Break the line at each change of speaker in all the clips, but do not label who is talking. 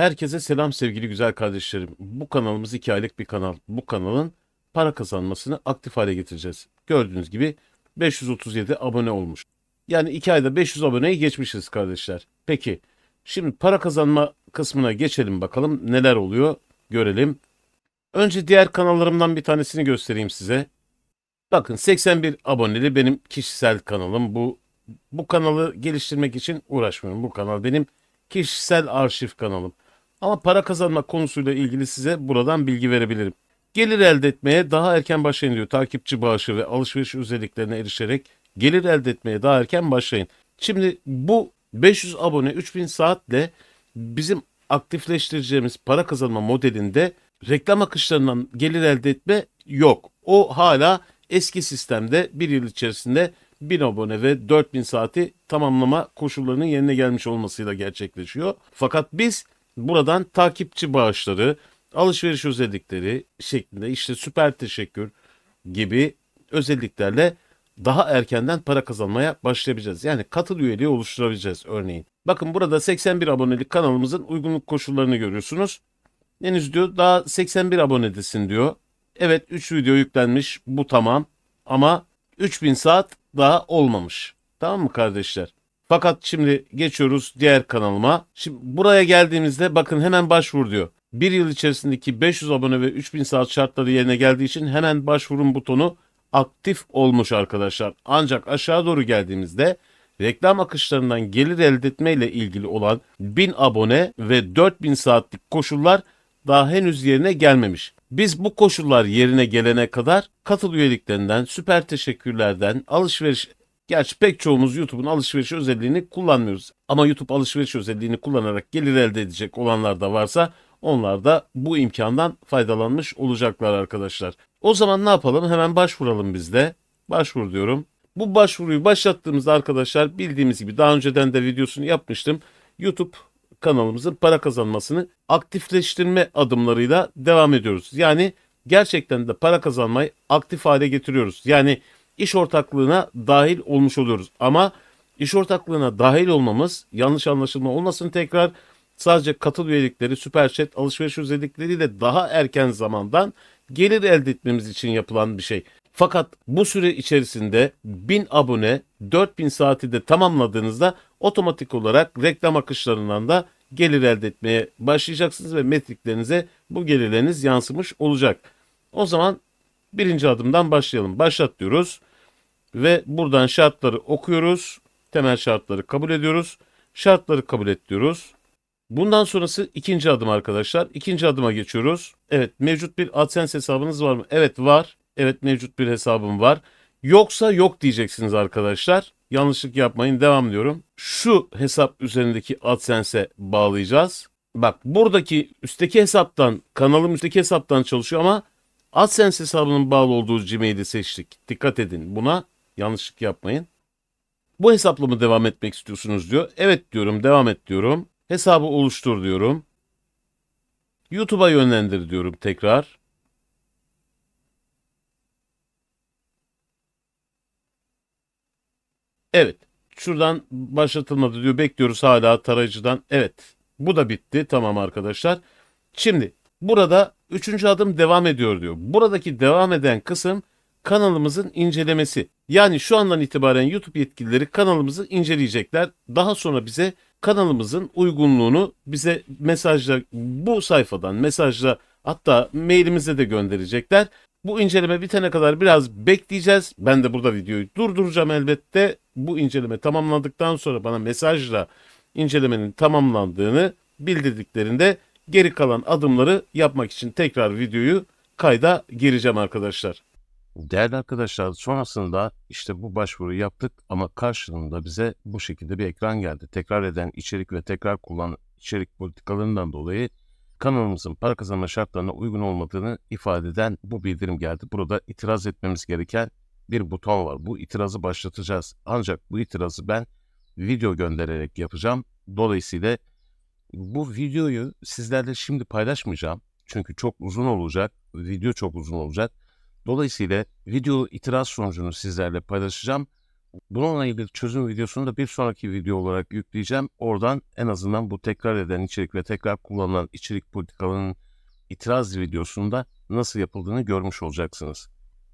Herkese selam sevgili güzel kardeşlerim. Bu kanalımız 2 aylık bir kanal. Bu kanalın para kazanmasını aktif hale getireceğiz. Gördüğünüz gibi 537 abone olmuş. Yani 2 ayda 500 aboneyi geçmişiz kardeşler. Peki şimdi para kazanma kısmına geçelim bakalım neler oluyor görelim. Önce diğer kanallarımdan bir tanesini göstereyim size. Bakın 81 aboneli benim kişisel kanalım. Bu bu kanalı geliştirmek için uğraşmıyorum. Bu kanal benim kişisel arşiv kanalım. Ama para kazanmak konusuyla ilgili size buradan bilgi verebilirim. Gelir elde etmeye daha erken başlayın diyor. Takipçi bağışı ve alışveriş özelliklerine erişerek gelir elde etmeye daha erken başlayın. Şimdi bu 500 abone 3000 saatle bizim aktifleştireceğimiz para kazanma modelinde reklam akışlarından gelir elde etme yok. O hala eski sistemde bir yıl içerisinde 1000 abone ve 4000 saati tamamlama koşullarının yerine gelmiş olmasıyla gerçekleşiyor. Fakat biz Buradan takipçi bağışları, alışveriş özellikleri şeklinde işte süper teşekkür gibi özelliklerle daha erkenden para kazanmaya başlayabileceğiz. Yani katıl üyeliği oluşturabileceğiz örneğin. Bakın burada 81 abonelik kanalımızın uygunluk koşullarını görüyorsunuz. Henüz diyor daha 81 abonedesin diyor. Evet 3 video yüklenmiş bu tamam ama 3000 saat daha olmamış. Tamam mı kardeşler? Fakat şimdi geçiyoruz diğer kanalıma. Şimdi buraya geldiğimizde bakın hemen başvur diyor. Bir yıl içerisindeki 500 abone ve 3000 saat şartları yerine geldiği için hemen başvurun butonu aktif olmuş arkadaşlar. Ancak aşağı doğru geldiğimizde reklam akışlarından gelir elde etme ile ilgili olan 1000 abone ve 4000 saatlik koşullar daha henüz yerine gelmemiş. Biz bu koşullar yerine gelene kadar katıl üyeliklerinden, süper teşekkürlerden, alışveriş Gerçi pek çoğumuz YouTube'un alışveriş özelliğini kullanmıyoruz. Ama YouTube alışveriş özelliğini kullanarak gelir elde edecek olanlar da varsa onlar da bu imkandan faydalanmış olacaklar arkadaşlar. O zaman ne yapalım? Hemen başvuralım biz de. Başvur diyorum. Bu başvuruyu başlattığımızda arkadaşlar bildiğimiz gibi daha önceden de videosunu yapmıştım. YouTube kanalımızın para kazanmasını aktifleştirme adımlarıyla devam ediyoruz. Yani gerçekten de para kazanmayı aktif hale getiriyoruz. Yani iş ortaklığına dahil olmuş oluyoruz. Ama iş ortaklığına dahil olmamız yanlış anlaşılma olmasın tekrar sadece katıl üyelikleri, süper chat, alışveriş özellikleriyle daha erken zamandan gelir elde etmemiz için yapılan bir şey. Fakat bu süre içerisinde 1000 abone 4000 saati de tamamladığınızda otomatik olarak reklam akışlarından da gelir elde etmeye başlayacaksınız ve metriklerinize bu gelirleriniz yansımış olacak. O zaman birinci adımdan başlayalım. Başlat diyoruz. Ve buradan şartları okuyoruz. Temel şartları kabul ediyoruz. Şartları kabul et diyoruz. Bundan sonrası ikinci adım arkadaşlar. İkinci adıma geçiyoruz. Evet mevcut bir AdSense hesabınız var mı? Evet var. Evet mevcut bir hesabım var. Yoksa yok diyeceksiniz arkadaşlar. Yanlışlık yapmayın devam diyorum. Şu hesap üzerindeki AdSense'e bağlayacağız. Bak buradaki üstteki hesaptan kanalım üstteki hesaptan çalışıyor ama AdSense hesabının bağlı olduğu Gmail'i seçtik. Dikkat edin buna. Yanlışlık yapmayın. Bu hesapla mı devam etmek istiyorsunuz diyor. Evet diyorum devam et diyorum. Hesabı oluştur diyorum. YouTube'a yönlendir diyorum tekrar. Evet. Şuradan başlatılmadı diyor. Bekliyoruz hala tarayıcıdan. Evet. Bu da bitti. Tamam arkadaşlar. Şimdi burada üçüncü adım devam ediyor diyor. Buradaki devam eden kısım kanalımızın incelemesi. Yani şu andan itibaren YouTube yetkilileri kanalımızı inceleyecekler. Daha sonra bize kanalımızın uygunluğunu bize mesajla bu sayfadan mesajla hatta mailimize de gönderecekler. Bu inceleme bitene kadar biraz bekleyeceğiz. Ben de burada videoyu durduracağım elbette. Bu inceleme tamamlandıktan sonra bana mesajla incelemenin tamamlandığını bildirdiklerinde geri kalan adımları yapmak için tekrar videoyu kayda gireceğim arkadaşlar. Değerli arkadaşlar sonrasında işte bu başvuru yaptık ama karşılığında bize bu şekilde bir ekran geldi. Tekrar eden içerik ve tekrar kullanan içerik politikalarından dolayı kanalımızın para kazanma şartlarına uygun olmadığını ifade eden bu bildirim geldi. Burada itiraz etmemiz gereken bir buton var. Bu itirazı başlatacağız. Ancak bu itirazı ben video göndererek yapacağım. Dolayısıyla bu videoyu sizlerle şimdi paylaşmayacağım. Çünkü çok uzun olacak. Video çok uzun olacak. Dolayısıyla video itiraz sonucunu sizlerle paylaşacağım. Bununla ilgili çözüm videosunu da bir sonraki video olarak yükleyeceğim. Oradan en azından bu tekrar eden içerik ve tekrar kullanılan içerik politikalarının itiraz videosunda nasıl yapıldığını görmüş olacaksınız.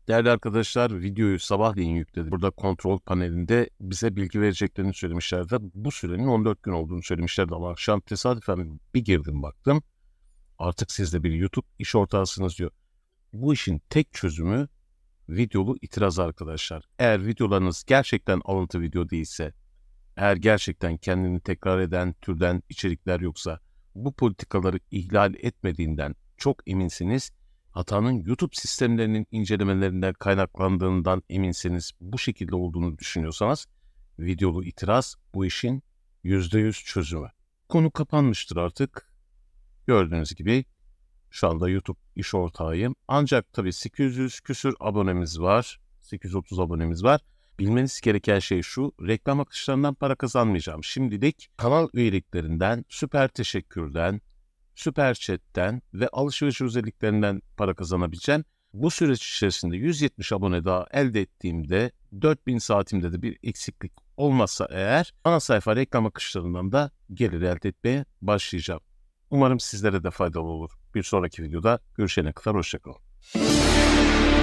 Değerli arkadaşlar videoyu sabahleyin yükledim. Burada kontrol panelinde bize bilgi vereceklerini söylemişlerdi. Bu sürenin 14 gün olduğunu söylemişlerdi ama akşam tesadüfen bir girdim baktım. Artık siz de bir YouTube iş ortağısınız diyor bu işin tek çözümü videolu itiraz arkadaşlar. Eğer videolarınız gerçekten alıntı video değilse, eğer gerçekten kendini tekrar eden türden içerikler yoksa, bu politikaları ihlal etmediğinden çok eminsiniz, hatanın YouTube sistemlerinin incelemelerinden kaynaklandığından eminsiniz bu şekilde olduğunu düşünüyorsanız, videolu itiraz bu işin %100 çözümü. Konu kapanmıştır artık. Gördüğünüz gibi şu anda YouTube iş ortağıyım. Ancak tabii 800 küsür abonemiz var. 830 abonemiz var. Bilmeniz gereken şey şu, reklam akışlarından para kazanmayacağım. Şimdilik kanal üyeliklerinden, süper teşekkürden, süper chatten ve alışveriş özelliklerinden para kazanabileceğim. Bu süreç içerisinde 170 abone daha elde ettiğimde 4000 saatimde de bir eksiklik olmazsa eğer ana sayfa reklam akışlarından da gelir elde etmeye başlayacağım. Umarım sizlere de faydalı olur. Bir sonraki videoda görüşene kadar hoşçakalın.